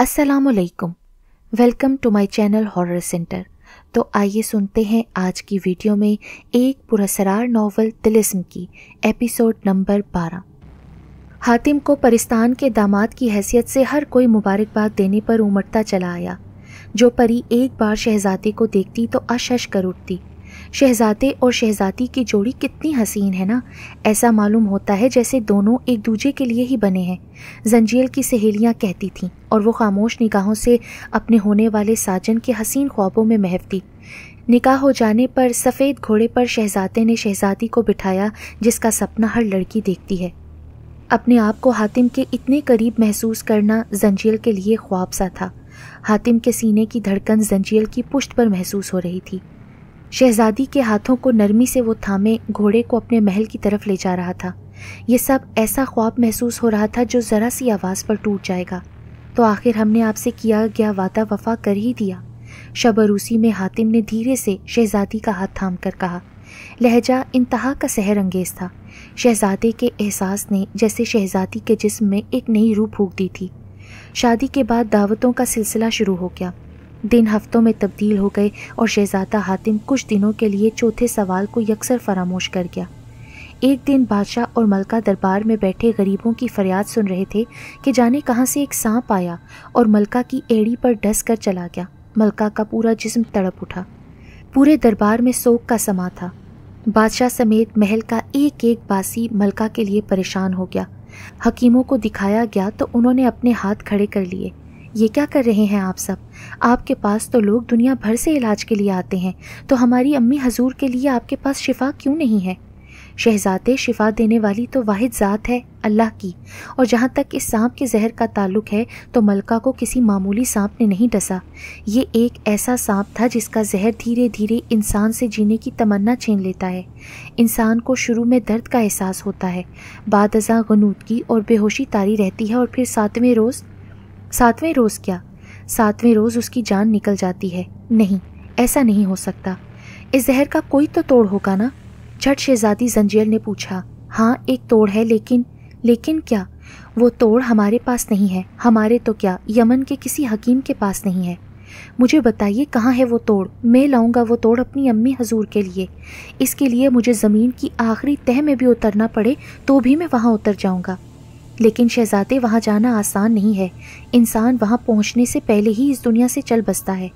असलकुम welcome to my channel horror center तो आइए सुनते हैं आज की वीडियो में एक पुरसरार नावल तिलिस्म की एपिसोड नंबर 12 हातिम को परिस्तान के दामाद की हैसियत से हर कोई मुबारकबाद देने पर उमड़ता चला आया जो परी एक बार शहजादी को देखती तो अशश कर उठती शहजादे और शहजादी की जोड़ी कितनी हसीन है ना ऐसा मालूम होता है जैसे दोनों एक दूजे के लिए ही बने हैं जंजील की सहेलियाँ कहती थीं और वो खामोश निगाहों से अपने होने वाले साजन के हसीन ख्वाबों में महवती निकाह हो जाने पर सफ़ेद घोड़े पर शहजादे ने शहजादी को बिठाया जिसका सपना हर लड़की देखती है अपने आप को हातिम के इतने करीब महसूस करना जंजील के लिए ख्वाब सा था हातिम के सीने की धड़कन जंजील की पुष्ट पर महसूस हो रही थी शहजादी के हाथों को नरमी से वो थामे घोड़े को अपने महल की तरफ ले जा रहा था ये सब ऐसा ख्वाब महसूस हो रहा था जो ज़रा सी आवाज़ पर टूट जाएगा तो आखिर हमने आपसे किया गया वादा वफा कर ही दिया शबरूसी में हातिम ने धीरे से शहजादी का हाथ थाम कर कहा लहजा इंतहा का सहर अंगेज था शहजादे के एहसास ने जैसे शहजादी के जिस्म में एक नई रूह फूक दी थी शादी के बाद दावतों का सिलसिला शुरू हो गया दिन हफ्तों में तब्दील हो गए और शहजादा हातिम कुछ दिनों के लिए चौथे सवाल को यकसर फरामोश कर गया एक दिन बादशाह और मलका दरबार में बैठे गरीबों की फरियाद सुन रहे थे कि जाने कहाँ से एक सांप आया और मलका की एड़ी पर डस कर चला गया मलका का पूरा जिस्म तड़प उठा पूरे दरबार में शोक का समा था बादशाह समेत महल का एक एक बासी मलका के लिए परेशान हो गया हकीमों को दिखाया गया तो उन्होंने अपने हाथ खड़े कर लिए ये क्या कर रहे हैं आप सब आपके पास तो लोग दुनिया भर से इलाज के लिए आते हैं तो हमारी अम्मी हजूर के लिए आपके पास शिफा क्यों नहीं है शहजादे शिफा देने वाली तो वाहिद ज़ात है अल्लाह की और जहाँ तक इस सांप के जहर का ताल्लुक है तो मलका को किसी मामूली सांप ने नहीं डसा ये एक ऐसा सांप था जिसका जहर धीरे धीरे इंसान से जीने की तमन्ना छीन लेता है इंसान को शुरू में दर्द का एहसास होता है बाद अजा गनूदगी और बेहोशी तारी रहती है और फिर सातवें रोज़ सातवें रोज़ क्या सातवें रोज़ उसकी जान निकल जाती है नहीं ऐसा नहीं हो सकता इस जहर का कोई तो तोड़ होगा ना झट शहजादी जंजीर ने पूछा हाँ एक तोड़ है लेकिन लेकिन क्या वो तोड़ हमारे पास नहीं है हमारे तो क्या यमन के किसी हकीम के पास नहीं है मुझे बताइए कहाँ है वो तोड़ मैं लाऊंगा वो तोड़ अपनी अम्मी हजूर के लिए इसके लिए मुझे ज़मीन की आखिरी तह में भी उतरना पड़े तो भी मैं वहाँ उतर जाऊँगा लेकिन शहजादे वहाँ जाना आसान नहीं है इंसान वहाँ पहुँचने से पहले ही इस दुनिया से चल बसता है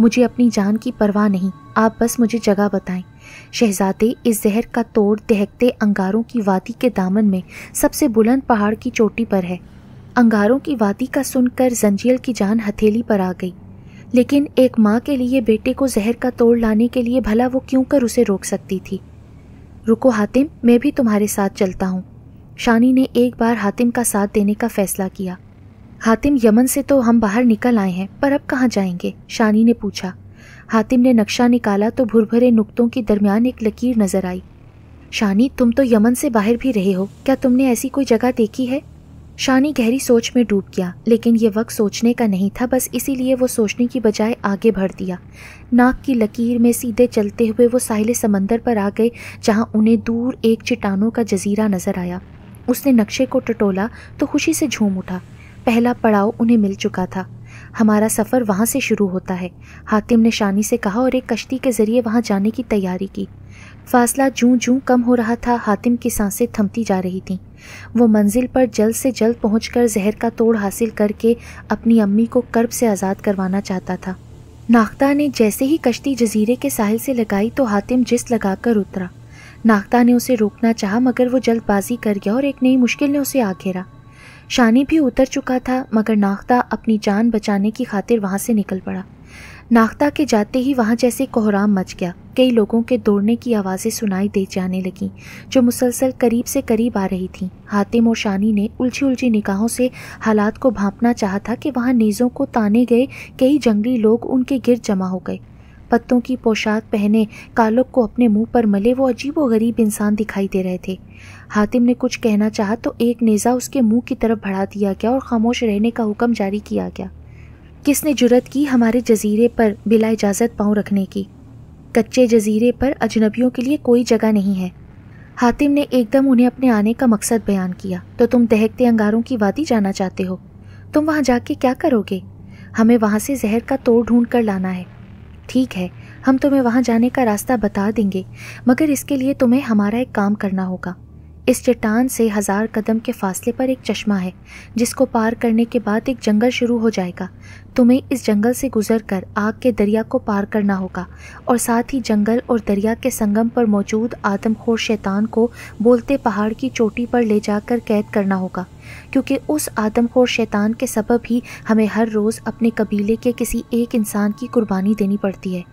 मुझे अपनी जान की परवाह नहीं आप बस मुझे जगह बताएं शहजादे इस जहर का तोड़ दहकते अंगारों की वादी के दामन में सबसे बुलंद पहाड़ की चोटी पर है अंगारों की वादी का सुनकर जंजील की जान हथेली पर आ गई लेकिन एक माँ के लिए बेटे को जहर का तोड़ लाने के लिए भला वो क्यों कर उसे रोक सकती थी रुको हातिम मैं भी तुम्हारे साथ चलता हूँ शानी ने एक बार हातिम का साथ देने का फैसला किया हातिम यमन से तो हम बाहर निकल आए हैं पर अब कहाँ जाएंगे शानी ने पूछा हातिम ने नक्शा निकाला तो भुरभरे नुक्तों के दरमियान एक लकीर नजर आई शानी तुम तो यमन से बाहर भी रहे हो क्या तुमने ऐसी कोई जगह देखी है शानी गहरी सोच में डूब गया लेकिन ये वक्त सोचने का नहीं था बस इसीलिए वो सोचने की बजाय आगे बढ़ दिया नाक की लकीर में सीधे चलते हुए वो साहिल समंदर पर आ गए जहाँ उन्हें दूर एक चिटानों का जजीरा नजर आया उसने नक्शे को टटोला तो खुशी से झूम उठा पहला पड़ाव उन्हें मिल चुका था हमारा सफ़र वहाँ से शुरू होता है हातिम ने शानी से कहा और एक कश्ती के ज़रिए वहाँ जाने की तैयारी की फासला जूं जूं कम हो रहा था हातिम की सांसें थमती जा रही थीं वो मंजिल पर जल्द से जल्द पहुंचकर जहर का तोड़ हासिल करके अपनी अम्मी को कर्ब से आज़ाद करवाना चाहता था नाख्ता ने जैसे ही कश्ती जजीरे के साहिल से लगाई तो हातिम जिस लगाकर उतरा नागता ने उसे रोकना चाहा मगर वो जल्दबाजी कर गया और एक नई मुश्किल ने उसे आ घेरा शानी भी उतर चुका था मगर नागता अपनी जान बचाने की खातिर वहाँ से निकल पड़ा नागता के जाते ही वहाँ जैसे कोहराम मच गया कई लोगों के दौड़ने की आवाज़ें सुनाई दे जाने लगीं जो मुसलसल करीब से करीब आ रही थीं हातिम और शानी ने उलझी उलझी निगाहों से हालात को भांपना चाहा था कि वहाँ नेज़ों को ताने गए कई जंगली लोग उनके गिर जमा हो गए पत्तों की पोशाक पहने कालुक को अपने मुंह पर मले वो अजीब व गरीब इंसान दिखाई दे रहे थे हातिम ने कुछ कहना चाहा तो एक नेज़ा उसके मुंह की तरफ बढ़ा दिया गया और खामोश रहने का हुक्म जारी किया गया किसने जुरत की हमारे जजीरे पर बिला इजाज़त पाँव रखने की कच्चे जजीरे पर अजनबियों के लिए कोई जगह नहीं है हातिम ने एकदम उन्हें अपने आने का मकसद बयान किया तो तुम दहकते अंगारों की वादी जाना चाहते हो तुम वहाँ जाके क्या करोगे हमें वहाँ से जहर का तोड़ ढूंढ कर लाना है ठीक है हम तुम्हें वहाँ जाने का रास्ता बता देंगे मगर इसके लिए तुम्हें हमारा एक काम करना होगा इस चट्टान से हज़ार कदम के फासले पर एक चश्मा है जिसको पार करने के बाद एक जंगल शुरू हो जाएगा तुम्हें इस जंगल से गुजर कर आग के दरिया को पार करना होगा और साथ ही जंगल और दरिया के संगम पर मौजूद आदमखोर शैतान को बोलते पहाड़ की चोटी पर ले जाकर कैद करना होगा क्योंकि उस आदमखोर शैतान के सबब ही हमें हर रोज़ अपने कबीले के किसी एक इंसान की कुर्बानी देनी पड़ती है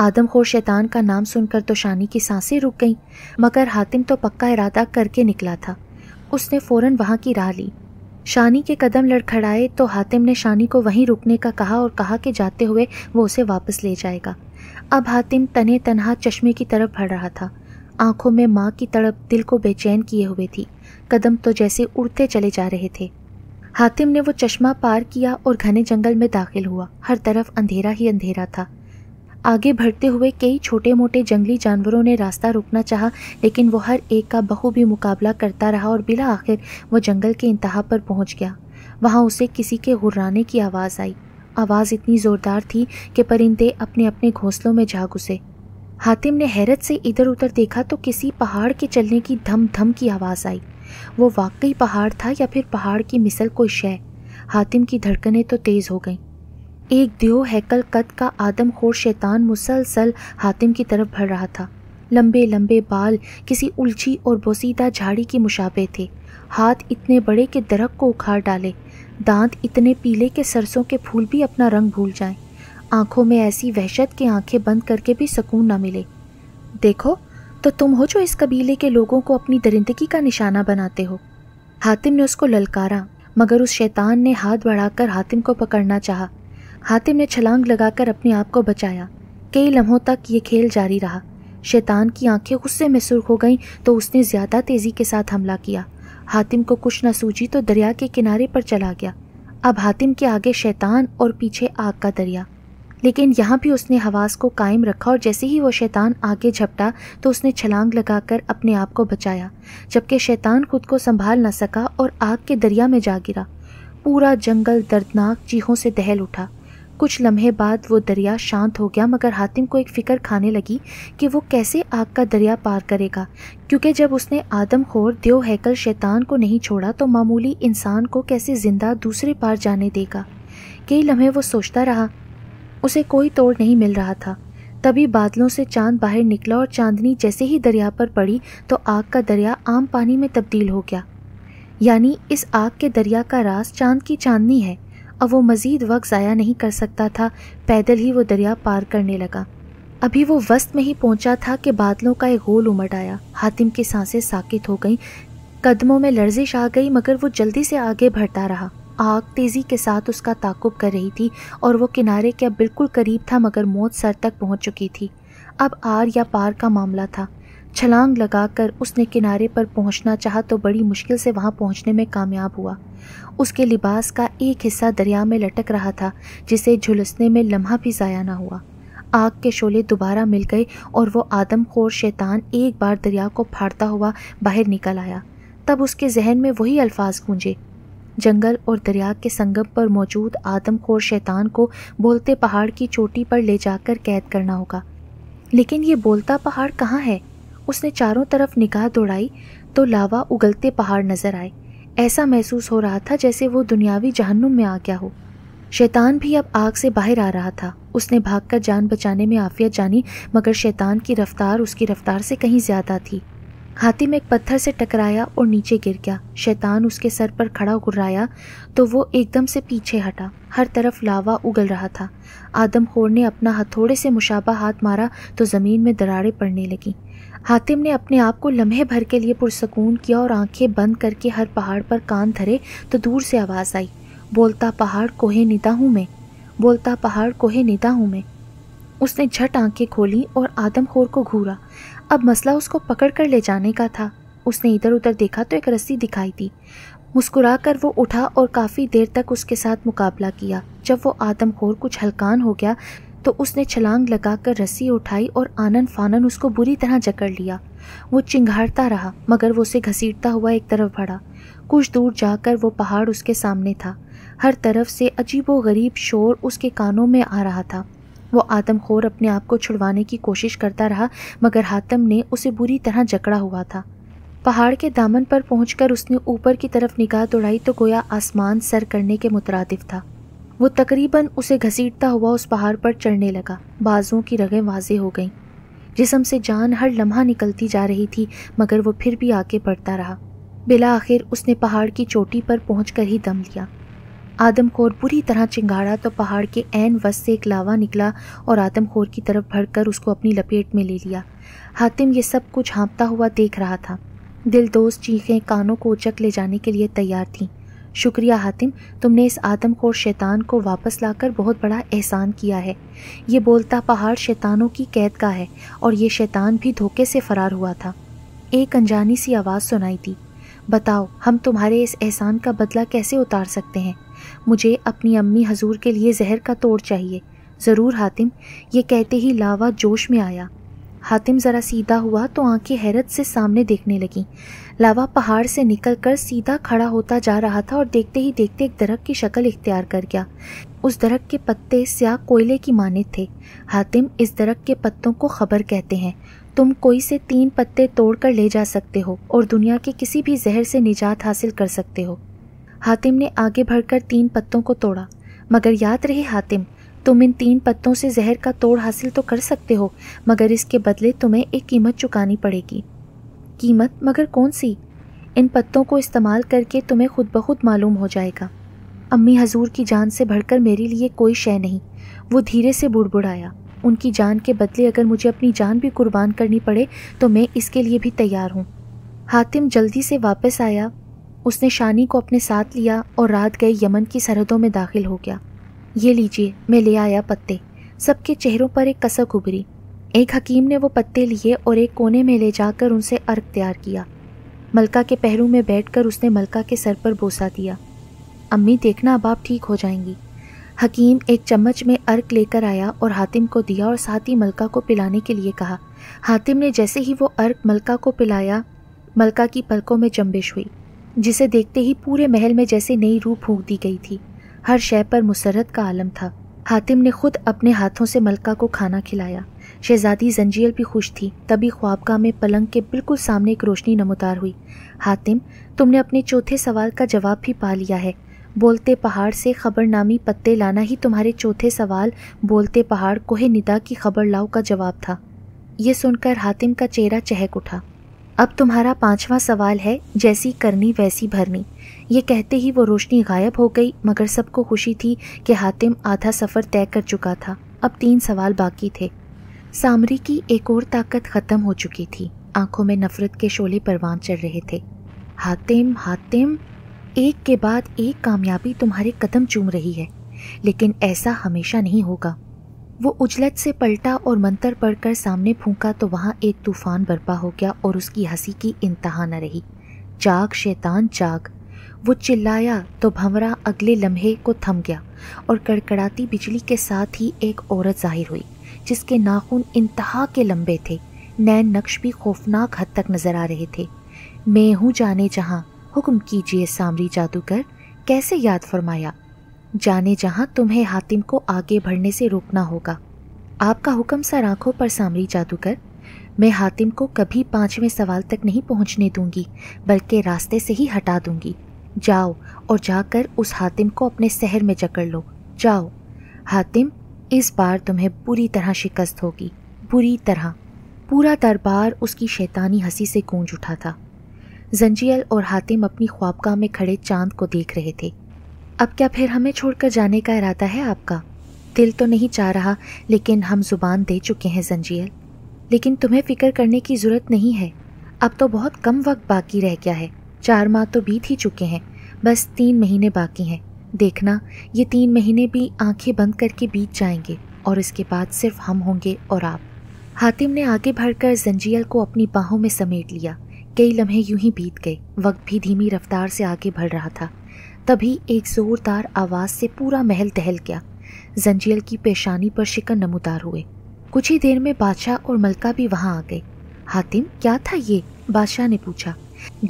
आदम खोर शैतान का नाम सुनकर तो शानी की सांसें रुक गईं मगर हातिम तो पक्का इरादा करके निकला था उसने फ़ौरन वहाँ की राह ली शानी के कदम लड़खड़ाए तो हातिम ने शानी को वहीं रुकने का कहा और कहा कि जाते हुए वो उसे वापस ले जाएगा अब हातिम तने तनहा चश्मे की तरफ भर रहा था आंखों में माँ की तड़प दिल को बेचैन किए हुए थी कदम तो जैसे उड़ते चले जा रहे थे हातिम ने वो चश्मा पार किया और घने जंगल में दाखिल हुआ हर तरफ अंधेरा ही अंधेरा था आगे बढ़ते हुए कई छोटे मोटे जंगली जानवरों ने रास्ता रोकना चाहा लेकिन वह हर एक का बखूबी मुकाबला करता रहा और बिला आखिर वह जंगल के इंतहा पर पहुंच गया वहाँ उसे किसी के हुर्राने की आवाज़ आई आवाज़ इतनी ज़ोरदार थी कि परिंदे अपने अपने घोंसलों में जा घुसे हातिम ने हैरत से इधर उधर देखा तो किसी पहाड़ के चलने की धम धम की आवाज़ आई वो वाकई पहाड़ था या फिर पहाड़ की मिसल कोई शय हातिम की धड़कनें तो तेज़ हो गईं एक दियो हैकल कद का आदमखोर शैतान मुसलसल हातिम की तरफ भर रहा था लंबे लंबे बाल किसी उलझी और बोसीदा झाड़ी की मुशाबे थे हाथ इतने बड़े के दरख को उखाड़ डाले दांत इतने पीले के सरसों के फूल भी अपना रंग भूल जाएं। आंखों में ऐसी वहशत की आंखें बंद करके भी सुकून ना मिले देखो तो तुम हो जो इस कबीले के लोगों को अपनी दरिंदगी का निशाना बनाते हो हातिम ने उसको ललकारा मगर उस शैतान ने हाथ बढ़ाकर हातिम को पकड़ना चाहा हातिम ने छलांग लगाकर अपने आप को बचाया कई लम्हों तक ये खेल जारी रहा शैतान की आंखें गुस्से में सुर्ख हो गईं तो उसने ज़्यादा तेज़ी के साथ हमला किया हातिम को कुछ न सूझी तो दरिया के किनारे पर चला गया अब हातिम के आगे शैतान और पीछे आग का दरिया लेकिन यहाँ भी उसने हवास को कायम रखा और जैसे ही वो शैतान आगे झपटा तो उसने छलांग लगाकर अपने आप को बचाया जबकि शैतान खुद को संभाल न सका और आग के दरिया में जा गिरा पूरा जंगल दर्दनाक चीखों से दहल उठा कुछ लम्हे बाद वो दरिया शांत हो गया मगर हातिम को एक फ़िक्र खाने लगी कि वो कैसे आग का दरिया पार करेगा क्योंकि जब उसने आदमखोर देव हैकल शैतान को नहीं छोड़ा तो मामूली इंसान को कैसे ज़िंदा दूसरे पार जाने देगा कई लम्हे वो सोचता रहा उसे कोई तोड़ नहीं मिल रहा था तभी बादलों से चांद बाहर निकला और चांदनी जैसे ही दरिया पर पड़ी तो आग का दरिया आम पानी में तब्दील हो गया यानी इस आग के दरिया का रास चांद की चांदनी है अब वो मज़ीद वक्त ज़ाया नहीं कर सकता था पैदल ही वो दरिया पार करने लगा अभी वो वस्त में ही पहुंचा था कि बादलों का एक गोल उमट आया हातिम की सांसें साकित हो गईं कदमों में लर्जिश आ गई मगर वो जल्दी से आगे बढ़ता रहा आग तेज़ी के साथ उसका ताकुब कर रही थी और वो किनारे के अब बिल्कुल करीब था मगर मौत सर तक पहुंच चुकी थी अब आर या पार का मामला था छलांग लगाकर उसने किनारे पर पहुंचना चाहा तो बड़ी मुश्किल से वहां पहुंचने में कामयाब हुआ उसके लिबास का एक हिस्सा दरिया में लटक रहा था जिसे झुलसने में लम्हा भी ज़ाया ना हुआ आग के शोले दोबारा मिल गए और वो आदमखोर शैतान एक बार दरिया को फाड़ता हुआ बाहर निकल आया तब उसके जहन में वही अल्फाज गूंजे जंगल और दरिया के संगम पर मौजूद आदमखोर शैतान को बोलते पहाड़ की चोटी पर ले जाकर कैद करना होगा लेकिन ये बोलता पहाड़ कहाँ है उसने चारों तरफ निगाह दौड़ाई तो लावा उगलते पहाड़ नजर आए ऐसा महसूस हो रहा था जैसे वो दुनियावी जहन्नुम में आ गया हो शैतान भी अब आग से बाहर आ रहा था उसने भागकर जान बचाने में आफियत जानी मगर शैतान की रफ्तार उसकी रफ्तार से कहीं ज्यादा थी हाथी में एक पत्थर से टकराया और नीचे गिर गया शैतान उसके सर पर खड़ा गुर्राया तो वो एकदम से पीछे हटा हर तरफ लावा उगल रहा था आदम खोर ने अपना हथौड़े से मुशाबा हाथ मारा तो ज़मीन में दरारें पड़ने लगीं हातिम ने अपने आप को लम्हे भर के लिए पुरसकून किया और आंखें बंद करके हर पहाड़ पर कान धरे तो दूर से आवाज़ आई बोलता पहाड़ कोहे निदा हूँ मैं बोलता पहाड़ कोहे निदा हूँ मैं उसने झट आंखें खोली और आदम खोर को घूरा अब मसला उसको पकड़ कर ले जाने का था उसने इधर उधर देखा तो एक रस्सी दिखाई दी मुस्कुरा कर वो उठा और काफ़ी देर तक उसके साथ मुकाबला किया जब वो आदमखोर कुछ हलकान हो गया तो उसने छलांग लगाकर रस्सी उठाई और आनन फानन उसको बुरी तरह जकड़ लिया वो चिंगारता रहा मगर वो उसे घसीटता हुआ एक तरफ बढ़ा कुछ दूर जाकर वो पहाड़ उसके सामने था हर तरफ से अजीबो गरीब शोर उसके कानों में आ रहा था वो आदमखोर अपने आप को छुड़वाने की कोशिश करता रहा मगर हातम ने उसे बुरी तरह जकड़ा हुआ था पहाड़ के दामन पर पहुंचकर उसने ऊपर की तरफ निगाह दौड़ाई तो गोया आसमान सर करने के मुतरद था वो तकरीबन उसे घसीटता हुआ उस पहाड़ पर चढ़ने लगा बाजुओं की रगें वाजे हो गईं जिसम से जान हर लम्हा निकलती जा रही थी मगर वो फिर भी आगे बढ़ता रहा बिला आखिर उसने पहाड़ की चोटी पर पहुंचकर ही दम लिया आदमखोर बुरी तरह चिंगाड़ा तो पहाड़ के एन वस से एक लावा निकला और आदमखोर की तरफ भरकर उसको अपनी लपेट में ले लिया हातिम ये सब कुछ हाँपता हुआ देख रहा था दिल दोस्त चीखें कानों को उचक ले जाने के लिए तैयार थीं शुक्रिया हातिम तुमने इस आदमखोर शैतान को वापस लाकर बहुत बड़ा एहसान किया है ये बोलता पहाड़ शैतानों की कैद का है और ये शैतान भी धोखे से फरार हुआ था एक अनजानी सी आवाज़ सुनाई थी बताओ हम तुम्हारे इस एहसान का बदला कैसे उतार सकते हैं मुझे अपनी अम्मी हजूर के लिए जहर का तोड़ चाहिए ज़रूर हातिम ये कहते ही लावा जोश में आया हातिम ज़रा सीधा हुआ तो आंखें हैरत से सामने देखने लगीं लावा पहाड़ से निकलकर सीधा खड़ा होता जा रहा था और देखते ही देखते एक दरख्त की शक्ल इख्तियार कर गया उस दरख के पत्ते स्या कोयले की माने थे हातिम इस दरख के पत्तों को खबर कहते हैं तुम कोई से तीन पत्ते तोड़कर ले जा सकते हो और दुनिया के किसी भी जहर से निजात हासिल कर सकते हो हातिम ने आगे बढ़कर तीन पत्तों को तोड़ा मगर याद रहे हातिम तुम इन तीन पत्तों से जहर का तोड़ हासिल तो कर सकते हो मगर इसके बदले तुम्हें एक कीमत चुकानी पड़ेगी कीमत मगर कौन सी इन पत्तों को इस्तेमाल करके तुम्हें खुद ब खुद मालूम हो जाएगा अम्मी हजूर की जान से भरकर मेरे लिए कोई शय नहीं वो धीरे से बुड़बुड़ाया उनकी जान के बदले अगर मुझे अपनी जान भी कुर्बान करनी पड़े तो मैं इसके लिए भी तैयार हूँ हातिम जल्दी से वापस आया उसने शानी को अपने साथ लिया और रात गए यमन की सरहदों में दाखिल हो गया ये लीजिए मैं ले आया पत्ते सबके चेहरों पर एक कसक उभरी एक हकीम ने वो पत्ते लिए और एक कोने में ले जाकर उनसे अर्क तैयार किया मलका के पहरू में बैठकर उसने मलका के सर पर बोसा दिया अम्मी देखना अब आप ठीक हो जाएंगी हकीम एक चम्मच में अर्क लेकर आया और हातिम को दिया और साथ ही मलका को पिलाने के लिए कहा हातिम ने जैसे ही वो अर्क मलका को पिलाया मलका की पलकों में जम्बिश हुई जिसे देखते ही पूरे महल में जैसे नई रूह फूक दी गई थी हर शय पर मुसरत का आलम था हातिम ने खुद अपने हाथों से मलका को खाना खिलाया शहजादी जंजील भी खुश थी तभी ख्वाबगाह में पलंग के बिल्कुल सामने एक रोशनी नमोदार हुई हातिम तुमने अपने चौथे सवाल का जवाब भी पा लिया है बोलते पहाड़ से खबरनामी पत्ते लाना ही तुम्हारे चौथे सवाल बोलते पहाड़ कोहे निदा की खबर लाओ का जवाब था ये सुनकर हातिम का चेहरा चहक उठा अब तुम्हारा पांचवा सवाल है जैसी करनी वैसी भरनी ये कहते ही वो रोशनी गायब हो गई मगर सबको खुशी थी कि हातिम आधा सफ़र तय कर चुका था अब तीन सवाल बाकी थे सामरी की एक और ताकत ख़त्म हो चुकी थी आंखों में नफ़रत के शोले परवान चल रहे थे हातिम हातिम एक के बाद एक कामयाबी तुम्हारे कदम चूम रही है लेकिन ऐसा हमेशा नहीं होगा वो उजलत से पलटा और मंत्र पढ़कर सामने फूंका तो वहाँ एक तूफान बर्पा हो गया और उसकी हंसी की इंतहा न रही जाग शैतान जाग वो चिल्लाया तो भंवरा अगले लम्हे को थम गया और कड़कड़ाती बिजली के साथ ही एक औरत जाहिर हुई जिसके नाखून इंतहा के लंबे थे नैन नक्श भी खौफनाक हद तक नजर आ रहे थे मैं हूँ जाने जहाँ हुक्म कीजिए सामरी जादूगर कैसे याद फरमाया जाने जहां तुम्हें हातिम को आगे बढ़ने से रोकना होगा आपका हुक्म सर आंखों पर सामरी जादूगर मैं हातिम को कभी पांचवें सवाल तक नहीं पहुंचने दूंगी बल्कि रास्ते से ही हटा दूंगी जाओ और जाकर उस हातिम को अपने शहर में जकड़ लो जाओ हातिम इस बार तुम्हें बुरी तरह शिकस्त होगी बुरी तरह पूरा दरबार उसकी शैतानी हंसी से गूंज उठा था जंजियल और हातिम अपनी ख्वाबगाह में खड़े चांद को देख रहे थे अब क्या फिर हमें छोड़कर जाने का इरादा है आपका दिल तो नहीं चाह रहा लेकिन हम जुबान दे चुके हैं जंजीर लेकिन तुम्हें फ़िक्र करने की ज़रूरत नहीं है अब तो बहुत कम वक्त बाकी रह गया है चार माह तो बीत ही चुके हैं बस तीन महीने बाकी हैं देखना ये तीन महीने भी आंखें बंद करके बीत जाएंगे और इसके बाद सिर्फ हम होंगे और आप हातिम ने आगे बढ़कर जंजील को अपनी बाहों में समेट लिया कई लम्हे यूं ही बीत गए वक्त भी धीमी रफ्तार से आगे बढ़ रहा था तभी एक जोरदार आवाज़ से पूरा महल टहल गया जंजील की पेशानी पर शिकन नमोदार हुए कुछ ही देर में बादशाह और मलका भी वहां आ गए हातिम क्या था ये बादशाह ने पूछा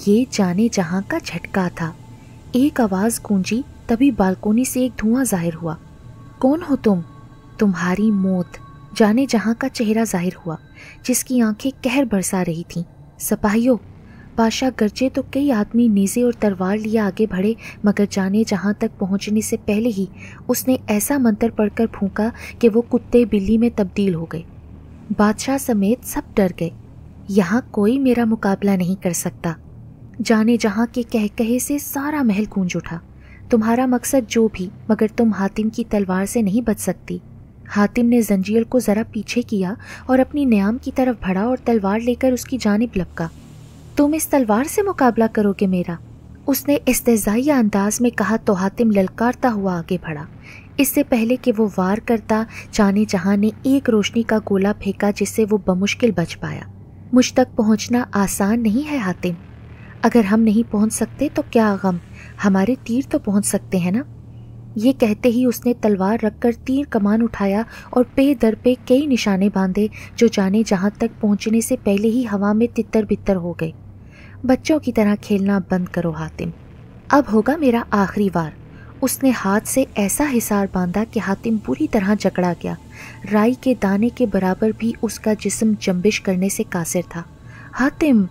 ये जाने जहां का झटका था एक आवाज़ गूंजी तभी बालकोनी से एक धुआं जाहिर हुआ कौन हो तुम तुम्हारी मौत जाने जहां का चेहरा जाहिर हुआ जिसकी आंखें कहर बरसा रही थीं। सपाहियों बादशाह गरजे तो कई आदमी नीजे और तलवार लिए आगे बढ़े मगर जाने जहाँ तक पहुँचने से पहले ही उसने ऐसा मंत्र पढ़कर फूंका कि वो कुत्ते बिल्ली में तब्दील हो गए बादशाह समेत सब डर गए यहाँ कोई मेरा मुकाबला नहीं कर सकता जाने जहाँ के कह कहे से सारा महल गूंज उठा तुम्हारा मकसद जो भी मगर तुम हातिम की तलवार से नहीं बच सकती हातिम ने जंजीर को ज़रा पीछे किया और अपनी न्याम की तरफ भड़ा और तलवार लेकर उसकी जानब लपका तुम इस तलवार से मुकाबला करोगे मेरा उसने इस्तेजाइया अंदाज में कहा तो हातिम ललकारता हुआ आगे बढ़ा इससे पहले कि वो वार करता जाने जहाँ ने एक रोशनी का गोला फेंका जिससे वो बमुश्किल बच पाया मुझ तक पहुँचना आसान नहीं है हातिम अगर हम नहीं पहुँच सकते तो क्या गम हमारे तीर तो पहुँच सकते हैं ना ये कहते ही उसने तलवार रखकर तीर कमान उठाया और पे दर पे कई निशाने बांधे जो जाने जहाँ तक पहुँचने से पहले ही हवा में तितर बितर हो गए बच्चों की तरह खेलना बंद करो हातिम अब होगा मेरा आखिरी वार उसने हाथ से ऐसा हिसार बांधा कि हातिम बुरी तरह जकड़ा गया राई के दाने के बराबर भी उसका जिस्म जंबिश करने से कासिर था हातिम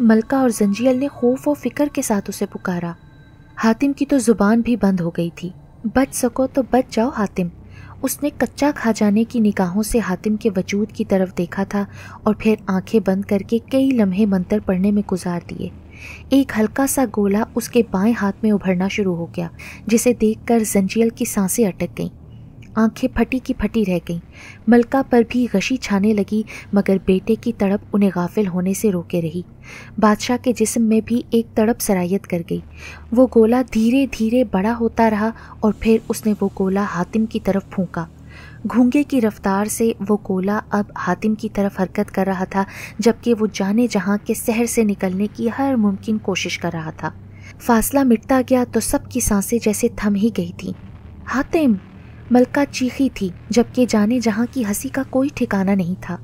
मलका और जंजील ने खौफ व फिक्र के साथ उसे पुकारा हातिम की तो ज़ुबान भी बंद हो गई थी बच सको तो बच जाओ हातिम उसने कच्चा खा जाने की निगाहों से हातिम के वजूद की तरफ देखा था और फिर आंखें बंद करके कई लम्हे मंत्र पढ़ने में गुजार दिए एक हल्का सा गोला उसके बाएं हाथ में उभरना शुरू हो गया जिसे देखकर जंजील की सांसें अटक गईं आंखें फटी की फटी रह गईं मलका पर भी गशी छाने लगी मगर बेटे की तड़प उन्हें गाफिल होने से रोके रही बादशाह के जिस्म में भी एक तड़प सरायत कर गई वो गोला धीरे धीरे बड़ा होता रहा और फिर उसने वो गोला हातिम की तरफ फूंका घूंगे की रफ्तार से वो गोला अब हातिम की तरफ हरकत कर रहा था जबकि वो जाने जहाँ के शहर से निकलने की हर मुमकिन कोशिश कर रहा था फासला मिटता गया तो सबकी सांसें जैसे थम ही गई थीं हातिम मलका चीखी थी जबकि जाने जहां की हंसी का कोई ठिकाना नहीं था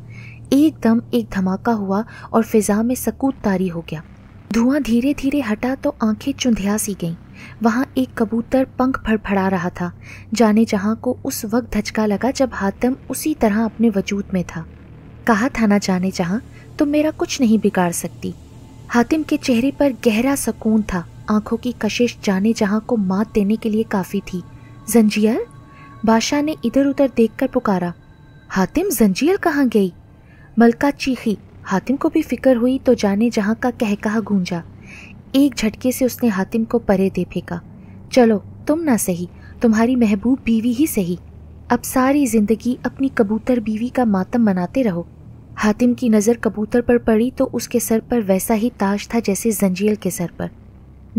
एकदम एक धमाका हुआ और फिजा में सकूत तारी हो गया धुआं धीरे धीरे हटा तो आंखें चुंधिया सी गईं वहां एक कबूतर पंख फड़फड़ा रहा था जाने जहां को उस वक्त धचका लगा जब हातम उसी तरह अपने वजूद में था कहा था ना जाने जहां तो मेरा कुछ नहीं बिगाड़ सकती हातिम के चेहरे पर गहरा सुकून था आंखों की कशिश जाने जहां को मात देने के लिए काफ़ी थी जंजीर बादशाह ने इधर उधर देखकर पुकारा हातिम जंजील कहाँ गई मलका चीखी हातिम को भी फिक्र हुई तो जाने जहाँ का कह कहा गूंजा एक झटके से उसने हातिम को परे दे फेंका चलो तुम ना सही तुम्हारी महबूब बीवी ही सही अब सारी जिंदगी अपनी कबूतर बीवी का मातम मनाते रहो हातिम की नज़र कबूतर पर पड़ी तो उसके सर पर वैसा ही ताज था जैसे जंजील के सर पर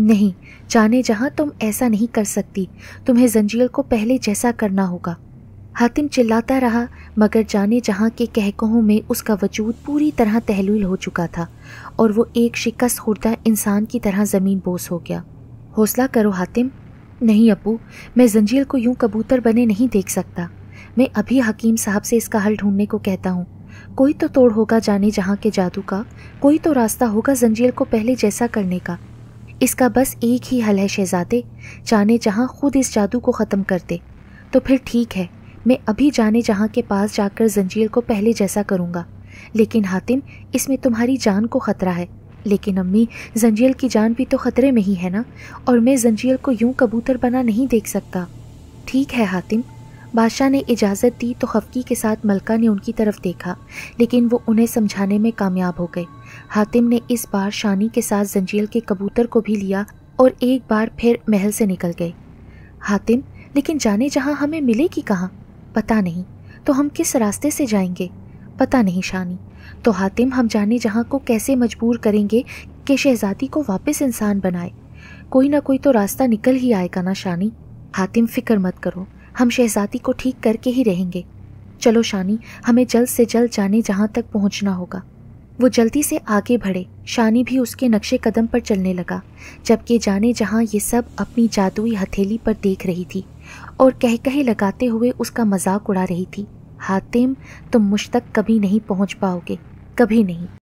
नहीं जाने जहां तुम ऐसा नहीं कर सकती तुम्हें जंजील को पहले जैसा करना होगा हातिम चिल्लाता रहा मगर जाने जहाँ के कहकहों में उसका वजूद पूरी तरह तहलील हो चुका था और वो एक शिकस्त खुर्दा इंसान की तरह ज़मीन बोस हो गया हौसला करो हातिम नहीं अपू मैं जंजील को यूं कबूतर बने नहीं देख सकता मैं अभी हकीम साहब से इसका हल ढूंढने को कहता हूँ कोई तो तोड़ होगा जाने जहाँ के जादू का कोई तो रास्ता होगा जंजील को पहले जैसा करने का इसका बस एक ही हल है शहजादे जाने जहाँ खुद इस जादू को ख़त्म कर दे तो फिर ठीक है मैं अभी जाने जहाँ के पास जाकर जंजीर को पहले जैसा करूँगा लेकिन हातिम इसमें तुम्हारी जान को ख़तरा है लेकिन अम्मी जंजील की जान भी तो ख़तरे में ही है ना और मैं जंजील को यूं कबूतर बना नहीं देख सकता ठीक है हातिम बादशाह ने इजाज़त दी तो खफकी के साथ मलका ने उनकी तरफ देखा लेकिन वो उन्हें समझाने में कामयाब हो गए हातिम ने इस बार शानी के साथ जंजील के कबूतर को भी लिया और एक बार फिर महल से निकल गए हातिम लेकिन जाने जहाँ हमें मिलेगी कहाँ पता नहीं तो हम किस रास्ते से जाएंगे पता नहीं शानी तो हातिम हम जाने जहाँ को कैसे मजबूर करेंगे कि शहजादी को वापस इंसान बनाए कोई ना कोई तो रास्ता निकल ही आएगा ना शानी हातिम फिक्र मत करो हम शहजादी को ठीक करके ही रहेंगे चलो शानी हमें जल्द से जल्द जाने जहाँ तक पहुँचना होगा वो जल्दी से आगे बढ़े शानी भी उसके नक्शे कदम पर चलने लगा जबकि जाने जहाँ ये सब अपनी जादुई हथेली पर देख रही थी और कह कहे लगाते हुए उसका मजाक उड़ा रही थी हातिम तुम मुझ तक कभी नहीं पहुँच पाओगे कभी नहीं